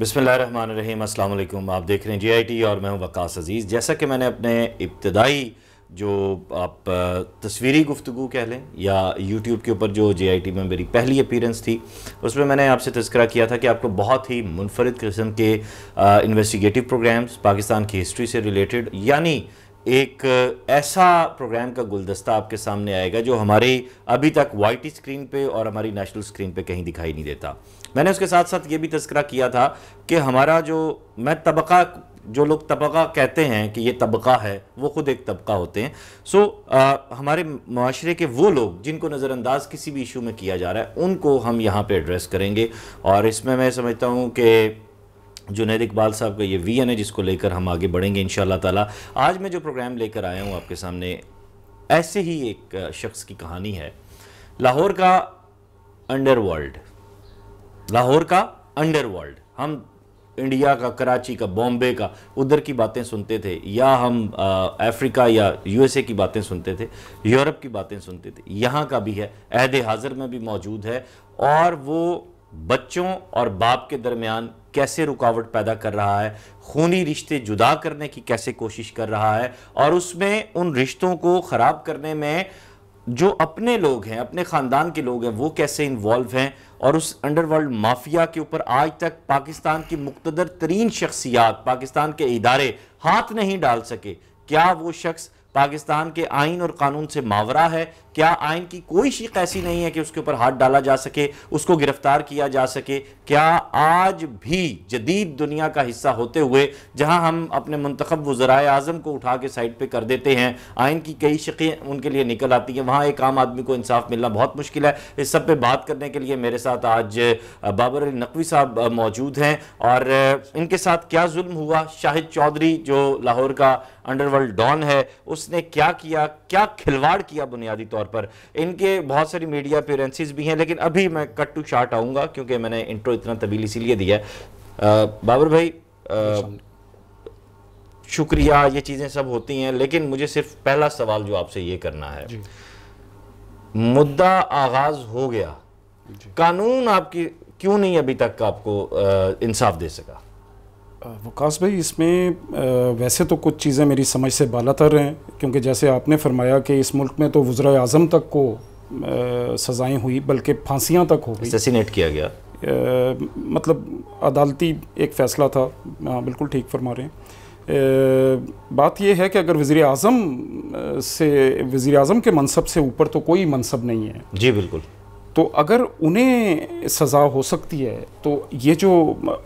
बिसमीम असल आप देख रहे हैं आई टी और मैं हूँ वकास अज़ीज़ जैसा कि मैंने अपने इब्तदाई जो आप तस्वीरी गुफ्तु कह लें या यूट्यूब के ऊपर जो जे आई टी में मेरी पहली अपीरेंस थी उसमें मैंने आपसे तस्करा किया था कि आपको बहुत ही मुनफरद किस्म के इन्वेस्टिगेटिव प्रोग्राम्स पाकिस्तान की हिस्ट्री से रिलेटेड यानी एक ऐसा प्रोग्राम का गुलदस्ता आपके सामने आएगा जो हमारे अभी तक वाइट स्क्रीन पे और हमारी नेशनल स्क्रीन पे कहीं दिखाई नहीं देता मैंने उसके साथ साथ ये भी तस्करा किया था कि हमारा जो मैं तबका जो लोग तबका कहते हैं कि ये तबका है वो ख़ुद एक तबका होते हैं सो आ, हमारे माशरे के वो लोग जिनको नज़रअंदाज किसी भी इशू में किया जा रहा है उनको हम यहाँ पर एड्रेस करेंगे और इसमें मैं समझता हूँ कि जुनेद इकबाल साहब का ये वीएन है जिसको लेकर हम आगे बढ़ेंगे इन ताला आज मैं जो प्रोग्राम लेकर आया हूँ आपके सामने ऐसे ही एक शख्स की कहानी है लाहौर का अंडरवर्ल्ड लाहौर का अंडरवर्ल्ड हम इंडिया का कराची का बॉम्बे का उधर की बातें सुनते थे या हम अफ्रीका या यूएसए की बातें सुनते थे यूरोप की बातें सुनते थे यहाँ का भी है अहद हाज़र में भी मौजूद है और वो बच्चों और बाप के दरमियान कैसे रुकावट पैदा कर रहा है खूनी रिश्ते जुदा करने की कैसे कोशिश कर रहा है और उसमें उन रिश्तों को ख़राब करने में जो अपने लोग हैं अपने ख़ानदान के लोग हैं वो कैसे इन्वॉल्व हैं और उस अंडरवर्ल्ड माफिया के ऊपर आज तक पाकिस्तान की मुख्तर तरीन शख्सियात पाकिस्तान के इदारे हाथ नहीं डाल सके क्या वो शख्स पाकिस्तान के आइन और कानून से मावरा है क्या आइन की कोई शीक ऐसी नहीं है कि उसके ऊपर हाथ डाला जा सके उसको गिरफ्तार किया जा सके क्या आज भी जदीद दुनिया का हिस्सा होते हुए जहां हम अपने मंतखब वज़रा अजम को उठा के साइड पर कर देते हैं आइन की कई शकें उनके लिए निकल आती हैं वहाँ एक आम आदमी को इंसाफ मिलना बहुत मुश्किल है इस सब पर बात करने के लिए मेरे साथ आज बाबर अली नकवी साहब मौजूद हैं और इनके साथ क्या जुल्म हुआ शाहिद चौधरी जो लाहौर का अंडरवर्ल्ड डॉन है उस उसने क्या किया क्या खिलवाड़ किया बुनियादी तौर पर इनके बहुत सारी मीडिया अपेयरेंसेज भी हैं लेकिन अभी मैं कट टू शार्ट आऊँगा क्योंकि मैंने इंट्रो इतना तबील इसीलिए दिया है बाबर भाई आ, शुक्रिया ये चीज़ें सब होती हैं लेकिन मुझे सिर्फ पहला सवाल जो आपसे ये करना है मुद्दा आगाज हो गया कानून आपकी क्यों नहीं अभी तक आपको इंसाफ दे सका वकास भाई इसमें वैसे तो कुछ चीज़ें मेरी समझ से बालातर हैं क्योंकि जैसे आपने फरमाया कि इस मुल्क में तो वज्र अजम तक को सज़ाएँ हुई बल्कि फांसियाँ तक हो गई सेसिनेट किया गया आ, मतलब अदालती एक फ़ैसला था हाँ बिल्कुल ठीक फरमा रहे हैं आ, बात यह है कि अगर वज़ी अजम से वज़ी अजम के मनसब से ऊपर तो कोई मनसब नहीं है जी बिल्कुल तो अगर उन्हें सज़ा हो सकती है तो ये जो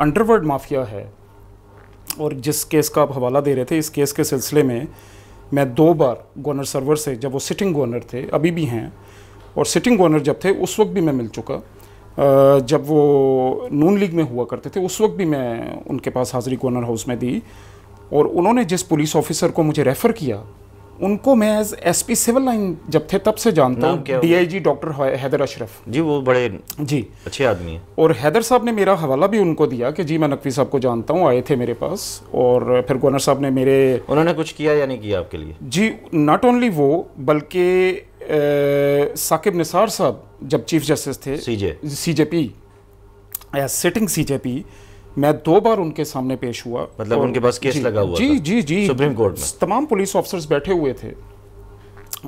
अंडरवर्ल्ड माफिया है और जिस केस का आप हवाला दे रहे थे इस केस के सिलसिले में मैं दो बार गवर्नर सर्वर से जब वो सिटिंग गवर्नर थे अभी भी हैं और सिटिंग गवर्नर जब थे उस वक्त भी मैं मिल चुका जब वो नून लीग में हुआ करते थे उस वक्त भी मैं उनके पास हाज़िरी गवर्नर हाउस में दी और उन्होंने जिस पुलिस ऑफिसर को मुझे रेफ़र किया उनको मैं as S P civil line जब थे तब से जानता हूँ D I G doctor Haider Ashraf ji वो बड़े जी अच्छे आदमी हैं और हैदर साहब ने मेरा हवाला भी उनको दिया कि जी मैं नकवी साहब को जानता हूँ आए थे मेरे पास और फिर गवर्नर साहब ने मेरे उन्होंने कुछ किया या नहीं किया आपके लिए जी नॉट ओनली वो बल्कि साकिब निसार साहब जब चीफ जस्टिस थे C J C J P sitting C J P मैं दो बार उनके सामने पेश हुआ मतलब उनके पास केस लगा हुआ जी जी जी सुप्रीम कोर्ट में तमाम पुलिस ऑफिसर्स बैठे हुए थे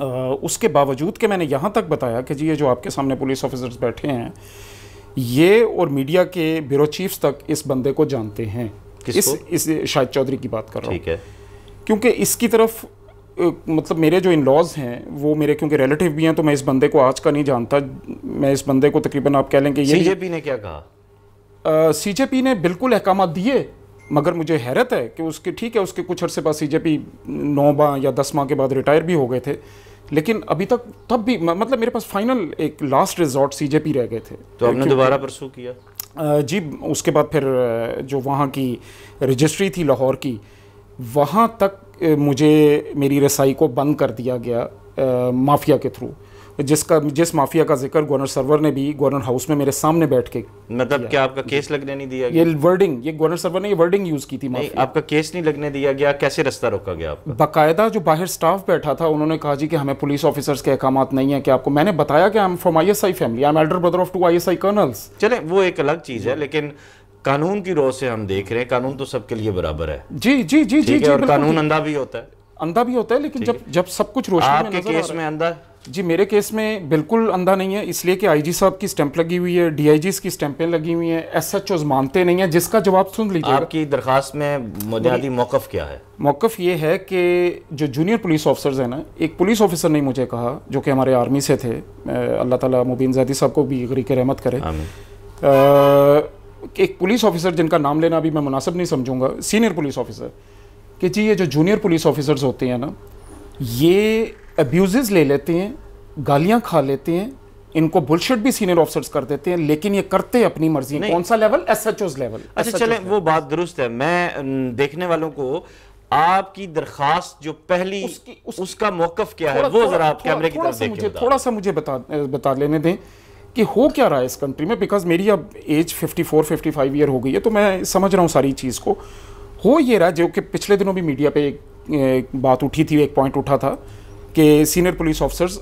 आ, उसके बावजूद के मैंने यहाँ तक बताया कि जी ये जो आपके सामने पुलिस ऑफिसर्स बैठे हैं ये और मीडिया के ब्यूरो चीफ्स तक इस बंदे को जानते हैं इस इस शाहिद चौधरी की बात कर रहा हूँ क्योंकि इसकी तरफ मतलब मेरे जो इन लॉज हैं वो मेरे क्योंकि रिलेटिव भी हैं तो मैं इस बंदे को आज का नहीं जानता मैं इस बंदे को तकरीबन आप कह लेंगे ये भी ने क्या कहा सीजेपी ने बिल्कुल अहकाम दिए मगर मुझे हैरत है कि उसके ठीक है उसके कुछ अरसे जे सीजेपी नौ माह या दस माह के बाद रिटायर भी हो गए थे लेकिन अभी तक तब भी मतलब मेरे पास फाइनल एक लास्ट रिजॉर्ट सीजेपी रह गए थे तो आपने दोबारा परसू किया जी उसके बाद फिर जो वहाँ की रजिस्ट्री थी लाहौर की वहाँ तक मुझे मेरी रसाई को बंद कर दिया गया माफिया के थ्रू जिसका जिस माफिया का जिक्र गवर्नर सर्वर ने भी गवर्नर हाउस में मेरे सामने बैठ के मतलब क्या आपका केस लगने नहीं दिया गया ये वर्डिंग ये गवर्नर सर्वर ने ये वर्डिंग यूज की थी माफिया। नहीं, आपका केस नहीं लगने दिया गया कैसे रास्ता रोका गया बाकायदा जो बाहर स्टाफ बैठा था उन्होंने कहा जी कि हमें पुलिस ऑफिसर्स के अहकाम नहीं है कि आपको मैंने बताया कि I am from I S I family I am elder brother of two I S I colonels चले वो एक अलग चीज है लेकिन कानून की रोह से हम देख रहे हैं कानून तो सबके लिए बराबर है जी जी जी जी, जी कानून अंधा भी होता है अंधा भी होता है लेकिन जब जब सब कुछ रोशन आपके केस में अंधा जी मेरे केस में बिल्कुल अंधा नहीं है इसलिए कि आईजी साहब की स्टैंप लगी हुई है डीआईजी की स्टैंपें लगी हुई हैं एस एच ओज मानते नहीं हैं जिसका जवाब सुन लीजिए आपकी दरखास्त में बुनियादी मौकफ़ क्या है मौकफ़ ये है कि जो जूनियर पुलिस ऑफिसर्स हैं ना एक पुलिस ऑफिसर ने मुझे कहा जो कि हमारे आर्मी से थे अल्लाह ताली मुबीन जैदी साहब को भी गरीक रहमत करे एक पुलिस ऑफिसर जिनका नाम लेना अभी मैं मुनासिब नहीं समझूंगा सीनियर पुलिस ऑफिसर कि जी ये जो जूनियर पुलिस ऑफिसर्स होते हैं ना ये एब्यूज़ ले लेते हैं गालियाँ खा लेते हैं इनको बुलशिट भी सीनियर ऑफिसर्स कर देते हैं लेकिन ये करते हैं अपनी मर्जी कौन सा level S H Os level अच्छा चले वो बात दुरुस्त है मैं देखने वालों को आपकी दरखास्त जो पहली उसकी, उसकी, उसका मौकफ क्या है वो जरा आप कैमरे की तरफ मुझे थोड़ा सा मुझे बता बता लेने दें कि हो क्या रहा है इस कंट्री में बिकॉज मेरी अब एज 54 55 ईयर हो गई है तो मैं समझ रहा हूँ सारी चीज़ को हो ये रहा जो कि पिछले दिनों भी मीडिया पे एक बात उठी थी एक पॉइंट उठा था कि सीनियर पुलिस ऑफिसर्स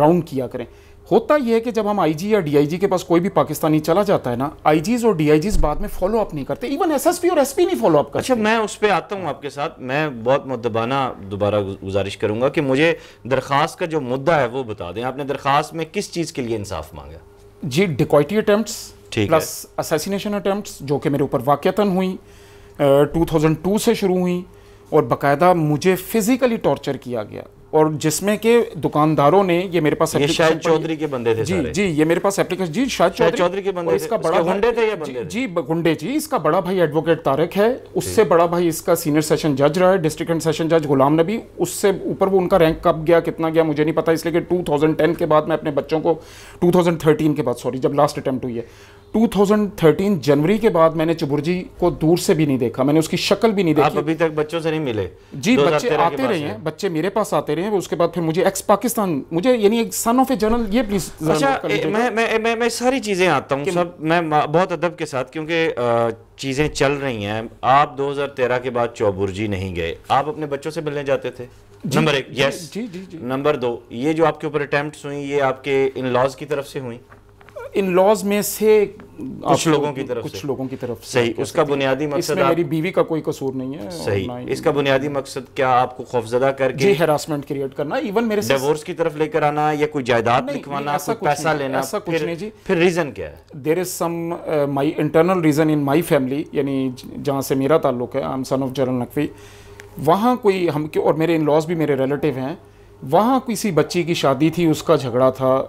राउंड किया करें होता यह है कि जब हम आईजी या डीआईजी के पास कोई भी पाकिस्तानी चला जाता है ना आईजीज और डीआईजीज बाद में फॉलो अप नहीं करते इवन एसएसपी और एसपी नहीं फॉलो अप अच्छा, करते अच्छा मैं उस पर आता हूँ आपके साथ मैं बहुत मुद्दबाना दोबारा गुजारिश करूँगा कि मुझे दरख्वास्त का जो मुद्दा है वो बता दें आपने दरख्वास्त में किस चीज़ के लिए इंसाफ मांगा जी dacoity attempt plus assassination attempt जो कि मेरे ऊपर वाक़ता हुई टू से शुरू हुई और बाकायदा मुझे फिज़िकली टॉर्चर किया गया और जिसमें के दुकानदारों ने ये मेरे पास शायद चौधरी के बंदे थे जी सारे। जी ये मेरे पास एप्लीकेशन जी शायद चौधरी के बंदे इसका बड़ा गुंडे थे बंदे जी गुंडे जी इसका बड़ा भाई एडवोकेट तारक है उससे बड़ा भाई इसका सीनियर सेशन जज रहा है डिस्ट्रिक्ट एंड सेशन जज गुलाम नबी उससे ऊपर वो उनका रैंक कब गया कितना गया मुझे नहीं पता इसलिए टू थाउजेंड के बाद मैं अपने बच्चों को टू के बाद सॉरी जब लास्ट अटैम्प्ट हुई है 2013 जनवरी के बाद मैंने चबुर्जी को दूर से भी नहीं देखा मैंने उसकी शक्ल भी नहीं देखी आप अभी तक बच्चों से नहीं मिले जी बच्चे आते रहे हैं बच्चे मेरे पास आते रहे हैं उसके बाद फिर मुझे एक्स पाकिस्तान मुझे यानी एक सन ऑफ अच्छा, ए जर्नल ये प्लीज अच्छा मैं मैं मैं मैं सारी चीज़ें आता हूँ सब मैं बहुत अदब के साथ क्योंकि चीज़ें चल रही हैं आप दो के बाद चौबुर्जी नहीं गए आप अपने बच्चों से मिलने जाते थे नंबर एक यस नंबर दो ये जो आपके ऊपर अटैम्प्ट हुई ये आपके इन लॉज की तरफ से हुई इन लॉज में से कुछ लोगों की तरफ कुछ लोगों की तरफ सही उसका बुनियादी मकसद इसमें मेरी बीवी का कोई कसूर नहीं है सही इसका बुनियादी मकसद क्या आपको खौफजदा करके हेरासमेंट क्रिएट करना इवन मेरे डिवोर्स की तरफ लेकर आना या कोई जायदाद लिखवाना ऐसा कुछ पैसा लेना ऐसा कुछ नहीं जी फिर रीजन क्या है there is some my internal reason in my family यानी जहाँ से मेरा ताल्लुक है I am son of general Naqvi वहाँ कोई हम और मेरे इन लॉज भी मेरे रिलेटिव हैं वहाँ किसी बच्ची की शादी थी उसका झगड़ा था आ,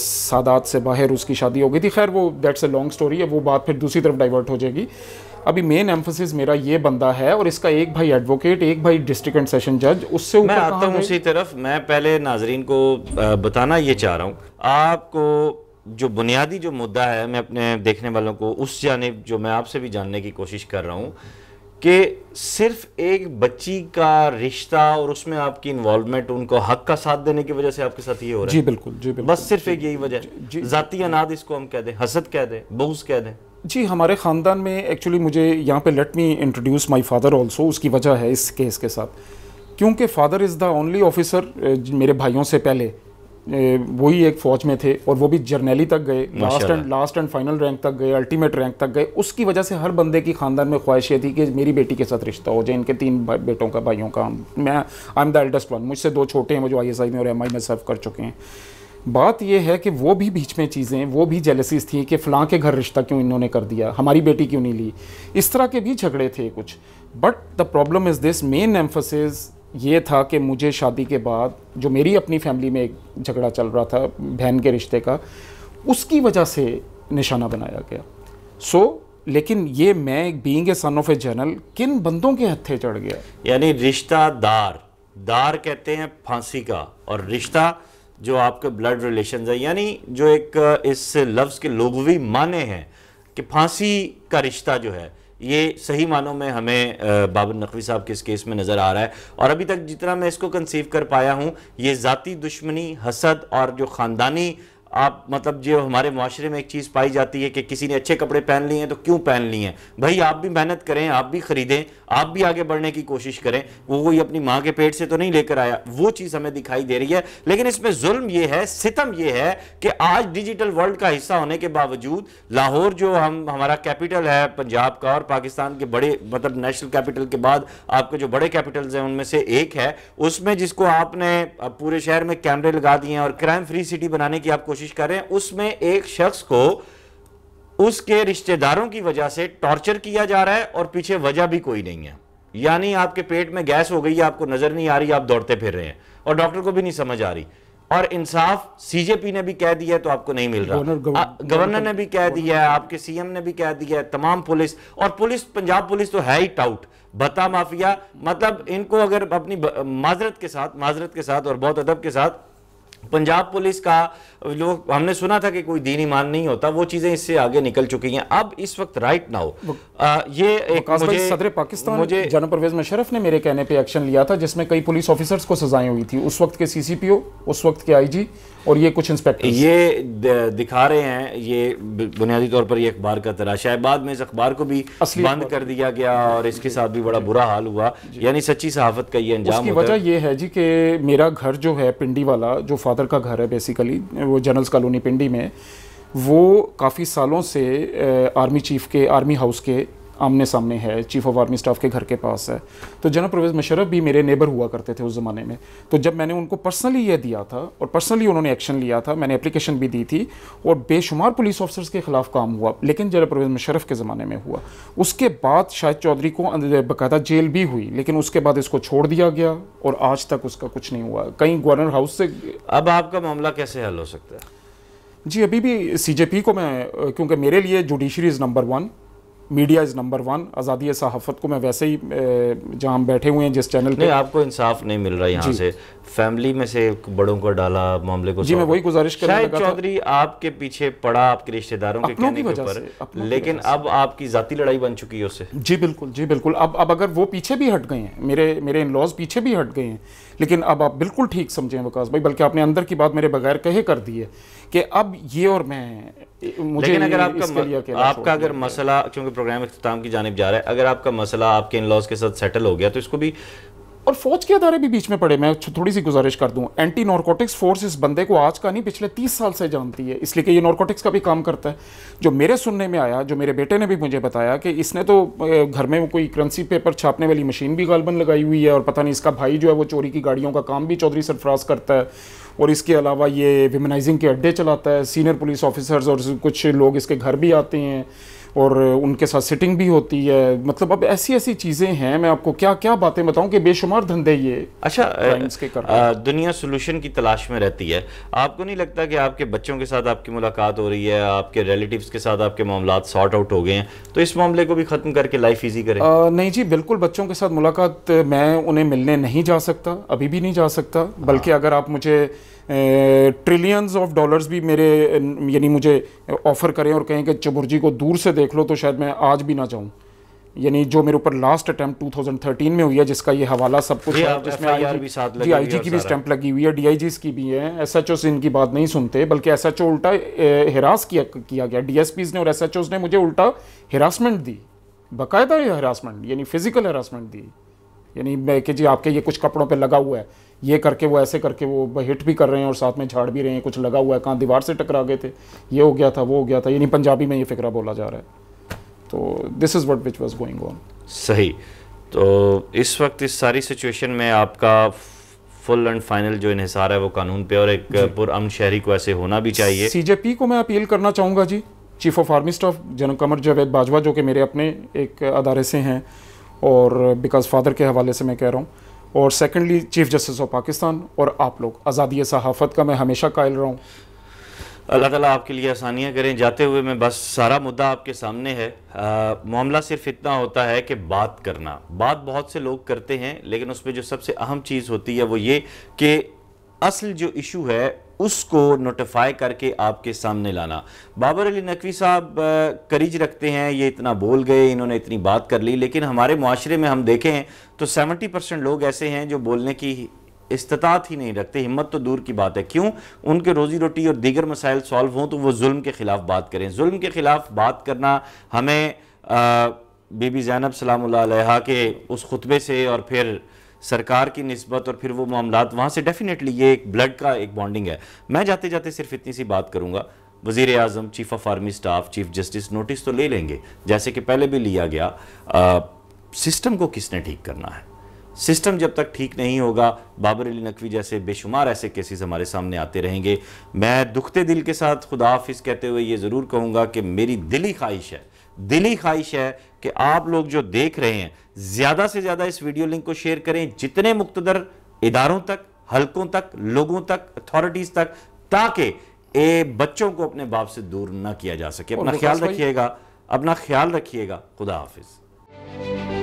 सादात से बाहर उसकी शादी हो गई थी खैर वो दैट्स ए लॉन्ग स्टोरी है वो बात फिर दूसरी तरफ डाइवर्ट हो जाएगी अभी मेन एम्फोसिस मेरा ये बंदा है और इसका एक भाई एडवोकेट एक भाई डिस्ट्रिक्ट एंड सेशन जज उससे मैं आता हूँ उसी तरफ मैं पहले नाजरीन को बताना ये चाह रहा हूँ आपको जो बुनियादी जो मुद्दा है मैं अपने देखने वालों को उस जानब जो मैं आपसे भी जानने की कोशिश कर रहा हूँ कि सिर्फ एक बच्ची का रिश्ता और उसमें आपकी इन्वॉल्वमेंट उनको हक का साथ देने की वजह से आपके साथ ये हो रहा है जी बिल्कुल जी बिल्कुल बस सिर्फ एक यही वजह जाती अनाद इसको हम कह दें हसद कह दें बहुस कह दें जी हमारे ख़ानदान में एक्चुअली मुझे यहाँ पे let me introduce my father also उसकी वजह है इस केस के साथ क्योंकि father is the only officer मेरे भाइयों से पहले वही एक फौज में थे और वो भी जर्नैली तक गए last and last and final rank तक गए अल्टीमेट रैंक तक गए उसकी वजह से हर बंदे की खानदान में ख्वाहिश ये थी कि मेरी बेटी के साथ रिश्ता हो जाए इनके तीन बेटों का भाइयों का मैं I am the eldest one मुझसे दो छोटे हैं जो आई एस आई में और एम आई में सर्व कर चुके हैं बात यह है कि वो भी बीच में चीज़ें वो भी जेलसीज थी कि फ़लाँ के घर रिश्ता क्यों इन्होंने कर दिया हमारी बेटी क्यों नहीं ली इस तरह के भी झगड़े थे कुछ but the problem is this main emphasis ये था कि मुझे शादी के बाद जो मेरी अपनी फैमिली में एक झगड़ा चल रहा था बहन के रिश्ते का उसकी वजह से निशाना बनाया गया सो so, लेकिन ये मैं एक being a son of a general किन बंदों के हत्थे चढ़ गया यानी दार दार कहते हैं फांसी का और रिश्ता जो आपके ब्लड रिलेशन है यानी जो एक इस लफ्ज़ के लोगवी माने हैं कि फांसी का रिश्ता जो है ये सही मानों में हमें बाबर नकवी साहब के इस केस में नज़र आ रहा है और अभी तक जितना मैं इसको कंसीव कर पाया हूँ ये ज़ाती दुश्मनी हसद और जो ख़ानदानी आप मतलब जो हमारे माशरे में एक चीज़ पाई जाती है कि किसी ने अच्छे कपड़े पहन लिए हैं तो क्यों पहन लिए हैं भाई आप भी मेहनत करें आप भी ख़रीदें आप भी आगे बढ़ने की कोशिश करें वो कोई अपनी माँ के पेट से तो नहीं लेकर आया वो चीज़ हमें दिखाई दे रही है लेकिन इसमें जुल्म ये है सितम ये है कि आज डिजिटल वर्ल्ड का हिस्सा होने के बावजूद लाहौर जो हम हमारा कैपिटल है पंजाब का और पाकिस्तान के बड़े मतलब नेशनल कैपिटल के बाद आपके जो बड़े कैपिटल्स हैं उनमें से एक है उसमें जिसको आपने पूरे शहर में कैमरे लगा दिए हैं और क्राइम फ्री सिटी बनाने की आप कोशिश कोशिश करें उसमें एक शख्स को उसके रिश्तेदारों की वजह से टॉर्चर किया जा रहा है और पीछे वजह भी कोई नहीं है यानी आपके पेट में गैस हो गई है आपको नजर नहीं आ रही आप दौड़ते फिर रहे हैं और डॉक्टर को भी नहीं समझ आ रही और इंसाफ सीजेपी ने भी कह दिया है तो आपको नहीं मिल रहा गवर्नर ने भी कह दिया है आपके सीएम ने भी कह दिया है तमाम पुलिस और पुलिस पंजाब पुलिस तो है ही टाउट बता माफिया मतलब इनको अगर अपनी माजरत के साथ माजरत के साथ और बहुत अदब के साथ पंजाब पुलिस का जो हमने सुना था कि कोई दीन ईमान नहीं होता वो चीज़ें इससे आगे निकल चुकी हैं अब इस वक्त राइट नाउ ये एक मुझे सदर पाकिस्तान मुझे जन परवेज मशरफ ने मेरे कहने पर एक्शन लिया था जिसमें कई पुलिस ऑफिसर्स को सजाएं हुई थी उस वक्त के सीसीपीओ उस वक्त के आईजी और ये कुछ इंस्पेक्टर ये दिखा रहे हैं ये बुनियादी तौर पर ये अखबार का तराशा है बाद में इस अखबार को भी बंद कर दिया गया और इसके साथ भी बड़ा बुरा हाल हुआ यानी सच्ची सहाफत का ये अंजाम वजह यह है जी कि मेरा घर जो है पिंडी वाला जो फादर का घर है बेसिकली वो जनरल्स कॉलोनी पिंडी में वो काफ़ी सालों से आर्मी चीफ के आर्मी हाउस के आमने सामने है चीफ ऑफ आर्मी स्टाफ के घर के पास है तो जनरल परवेज़ मुशरफ भी मेरे नेबर हुआ करते थे उस ज़माने में तो जब मैंने उनको पर्सनली यह दिया था और पर्सनली उन्होंने एक्शन लिया था मैंने एप्लीकेशन भी दी थी और बेशुमार पुलिस ऑफिसर्स के ख़िलाफ़ काम हुआ लेकिन जनरल परवेज़ मुशरफ के ज़माने में हुआ उसके बाद शाहिद चौधरी को अं, बाकायदा जेल भी हुई लेकिन उसके बाद इसको छोड़ दिया गया और आज तक उसका कुछ नहीं हुआ कहीं गवर्नर हाउस से अब आपका मामला कैसे हल हो सकता है जी अभी भी सी को मैं क्योंकि मेरे लिए judiciary is number one media is number one आज़ादी सहाफ़त को मैं वैसे ही जहाँ हम बैठे हुए हैं जिस चैनल पे आपको इंसाफ नहीं मिल रहा है यहाँ से फैमिली में से बड़ों को डाला मामले को जी मैं वही गुजारिश कर शाहिद चौधरी आपके पीछे पड़ा आपके रिश्तेदारों के कहने के ऊपर लेकिन अब आपकी जाती लड़ाई बन चुकी है उससे जी बिल्कुल जी बिल्कुल अब अब अगर वो पीछे भी हट गए हैं मेरे मेरे इन लॉज पीछे भी हट गए हैं लेकिन अब आप बिल्कुल ठीक समझें वकास भाई बल्कि आपने अंदर की बात मेरे बगैर कहे कर दी है कि अब ये और मैं मुझे लेकिन अगर आपका आपका अगर मसला क्योंकि प्रोग्राम अख्ताम की जानब जा रहा है अगर आपका मसला आपके इन लॉज के साथ सेटल हो गया तो इसको भी और फौज के अदारे भी बीच में पड़े मैं थोड़ी सी गुजारिश कर दूं एंटी नॉर्कोटिक्स फोर्स इस बंदे को आज का नहीं पिछले तीस साल से जानती है इसलिए कि ये नॉर्कोटिक्स का भी काम करता है जो मेरे सुनने में आया जो मेरे बेटे ने भी मुझे बताया कि इसने तो घर में कोई करंसी पेपर छापने वाली मशीन भी गालबन लगाई हुई है और पता नहीं इसका भाई जो है वो चोरी की गाड़ियों का काम भी चौधरी सरफराज करता है और इसके अलावा ये विमनाइजिंग के अड्डे चलाता है सीनियर पुलिस ऑफिसर्स और कुछ लोग इसके घर भी आते हैं और उनके साथ सिटिंग भी होती है मतलब अब ऐसी ऐसी चीज़ें हैं मैं आपको क्या क्या बातें बताऊं कि बेशुमार धंधे ये अच्छा के कर आ, दुनिया सोल्यूशन की तलाश में रहती है आपको नहीं लगता कि आपके बच्चों के साथ आपकी मुलाकात हो रही है आपके रिलेटिव्स के साथ आपके मामला सॉर्ट आउट हो गए हैं तो इस मामले को भी ख़त्म करके लाइफ ईजी करें आ, नहीं जी बिल्कुल बच्चों के साथ मुलाकात मैं उन्हें मिलने नहीं जा सकता अभी भी नहीं जा सकता हाँ। बल्कि अगर आप मुझे ट्रिलियंस ऑफ डॉलर्स भी मेरे यानी मुझे ऑफ़र करें और कहें कि चबुर्जी को दूर से देख लो तो शायद मैं आज भी ना जाऊँ यानी जो मेरे ऊपर लास्ट अटेम्प्ट 2013 में हुई है जिसका ये हवाला सब कुछ है जिसमें आई जी भी साथ आई जी की भी स्टैंप लगी हुई है डीआईजी की भी है एस एसएचओ इनकी बात नहीं सुनते बल्कि एस एसएचओ उल्टा हिरास किया किया गया डीएसपी ने और एस एसएचओ ने मुझे उल्टा हिरासमेंट दी बाकायदा हरासमेंट यानी फिजिकल हरासमेंट दी यानी मैं कि जी आपके ये कुछ कपड़ों पर लगा हुआ है ये करके वो ऐसे करके वो हिट भी कर रहे हैं और साथ में झाड़ भी रहे हैं कुछ लगा हुआ है कहाँ दीवार से टकरा गए थे ये हो गया था वो हो गया था यानी पंजाबी में ये फिक्रा बोला जा रहा है तो this is what which was going on सही तो इस वक्त इस सारी सिचुएशन में आपका फुल एंड फाइनल जो इहिसार है वो कानून पे और एक पुरअमन शहरी को ऐसे होना भी चाहिए सीजेपी को मैं अपील करना चाहूँगा जी chief of army staff general Qamar Javed Bajwa जो कि मेरे अपने एक अदारे से हैं और बिकॉज फादर के हवाले से मैं कह रहा हूँ और secondly chief justice of Pakistan और आप लोग आज़ादी सहाफ़त का मैं हमेशा कायल रहा हूँ अल्लाह तला आपके लिए आसानियाँ करें जाते हुए मैं बस सारा मुद्दा आपके सामने है मामला सिर्फ इतना होता है कि बात करना बात बहुत से लोग करते हैं लेकिन उसमें जो सबसे अहम चीज़ होती है वो ये कि असल जो इशू है उसको नोटिफाई करके आपके सामने लाना बाबर अली नकवी साहब करीज रखते हैं ये इतना बोल गए इन्होंने इतनी बात कर ली लेकिन हमारे माशरे में हम देखें तो सेवेंटी परसेंट लोग ऐसे हैं जो बोलने की इस्तात ही नहीं रखते हिम्मत तो दूर की बात है क्यों उनके रोज़ी रोटी और दीगर मसाइल सॉल्व हों तो वो जुल्म के ख़िलाफ़ बात करें जुल्म के ख़िलाफ़ बात करना हमें आ, बीबी जैनब सलाम के उस खुतबे से और फिर सरकार की नस्बत और फिर वो मामला वहाँ से डेफिनेटली ये एक ब्लड का एक बॉन्डिंग है मैं जाते जाते सिर्फ इतनी सी बात करूँगा वजीर अजम chief of army staff chief justice notice तो ले लेंगे जैसे कि पहले भी लिया गया आ, सिस्टम को किसने ठीक करना है सिस्टम जब तक ठीक नहीं होगा बाबर अली नकवी जैसे बेशुमार ऐसे केसेस हमारे सामने आते रहेंगे मैं दुखते दिल के साथ खुदा हाफिज़ कहते हुए ये ज़रूर कहूँगा कि मेरी दिली ख्वाहिश है दिली ख्वाहिश है कि आप लोग जो देख रहे हैं ज़्यादा से ज़्यादा इस वीडियो लिंक को शेयर करें जितने मुख्तर इदारों तक हलकों तक लोगों तक अथॉरिटीज़ तक ताकि ए, बच्चों को अपने बाप से दूर ना किया जा सके अपना ख्याल रखिएगा अपना ख्याल रखिएगा खुदा हाफिज़